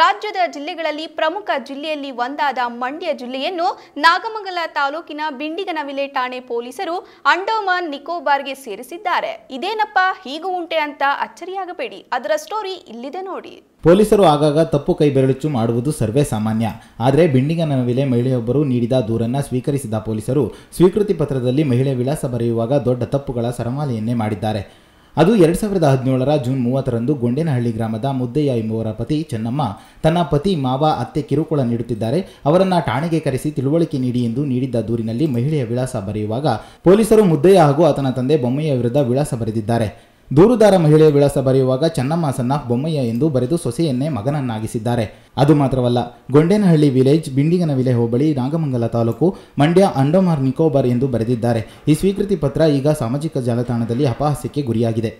ರಾಜ್ಯದ ಜಿಲ್ಲೆಗಳಲ್ಲಿ ಪ್ರಮುಖ ಜಿಲ್ಲೆಯಲ್ಲಿ ಒಂದಾದ ಮಂಡ್ಯ ಜಿಲ್ಲೆಯನ್ನು ನಾಗಮಂಗಲ ತಾಲೂಕಿನ ಬಿಂಡಿಗನವಿಲೆ ಠಾಣೆ ಪೊಲೀಸರು ಅಂಡೋಮಾನ್ ನಿಕೋಬಾರ್ಗೆ ಸೇರಿಸಿದ್ದಾರೆ ಇದೇನಪ್ಪ ಹೀಗೂ ಉಂಟೆ ಅಂತ ಅಚ್ಚರಿಯಾಗಬೇಡಿ ಅದರ ಸ್ಟೋರಿ ಇಲ್ಲಿದೆ ನೋಡಿ ಪೊಲೀಸರು ಆಗಾಗ ತಪ್ಪು ಕೈಬೆರಳಿಚ್ಚು ಮಾಡುವುದು ಸರ್ವೇ ಸಾಮಾನ್ಯ ಆದರೆ ಬಿಂಡಿಗನವಿಲೆ ಮಹಿಳೆಯೊಬ್ಬರು ನೀಡಿದ ದೂರನ್ನ ಸ್ವೀಕರಿಸಿದ ಪೊಲೀಸರು ಸ್ವೀಕೃತಿ ಪತ್ರದಲ್ಲಿ ಮಹಿಳೆ ವಿಳಾಸ ಬರೆಯುವಾಗ ದೊಡ್ಡ ತಪ್ಪುಗಳ ಸರಮಾಲೆಯನ್ನೇ ಮಾಡಿದ್ದಾರೆ ಅದು ಎರಡ್ ಸಾವಿರದ ಹದಿನೇಳರ ಜೂನ್ ಮೂವತ್ತರಂದು ಗೊಂಡೇನಹಳ್ಳಿ ಗ್ರಾಮದ ಮುದ್ದಯ್ಯ ಎಂಬುವರ ಪತಿ ಚೆನ್ನಮ್ಮ ತನ್ನ ಪತಿ ಮಾವ ಅತ್ತೆ ಕಿರುಕುಳ ನೀಡುತ್ತಿದ್ದಾರೆ ಅವರನ್ನ ಠಾಣೆಗೆ ಕರೆಸಿ ತಿಳುವಳಿಕೆ ನೀಡಿ ಎಂದು ನೀಡಿದ್ದ ದೂರಿನಲ್ಲಿ ಮಹಿಳೆಯ ವಿಳಾಸ ಬರೆಯುವಾಗ ಪೊಲೀಸರು ಮುದ್ದಯ್ಯ ಹಾಗೂ ಆತನ ತಂದೆ ಬೊಮ್ಮಯ್ಯ ವಿರುದ್ಧ ವಿಳಾಸ ಬರೆದಿದ್ದಾರೆ ದೂರುದಾರ ಮಹಿಳೆಯ ವಿಳಾಸ ಬರೆಯುವಾಗ ಚನ್ನಮ್ಮ ಸನ್ನ ಬೊಮ್ಮಯ್ಯ ಎಂದು ಬರೆದು ಸೊಸೆಯನ್ನೇ ಮಗನನ್ನಾಗಿಸಿದ್ದಾರೆ ಅದು ಮಾತ್ರವಲ್ಲ ಗೊಂಡೇನಹಳ್ಳಿ ವಿಲೇಜ್ ಬಿಂಡಿಗನವಿಲೆ ಹೋಬಳಿ ನಾಗಮಂಗಲ ತಾಲೂಕು ಮಂಡ್ಯ ಅಂಡೋಮಾರ್ ನಿಕೋಬಾರ್ ಎಂದು ಬರೆದಿದ್ದಾರೆ ಈ ಸ್ವೀಕೃತಿ ಪತ್ರ ಈಗ ಸಾಮಾಜಿಕ ಜಾಲತಾಣದಲ್ಲಿ ಅಪಹಾಸ್ಯಕ್ಕೆ ಗುರಿಯಾಗಿದೆ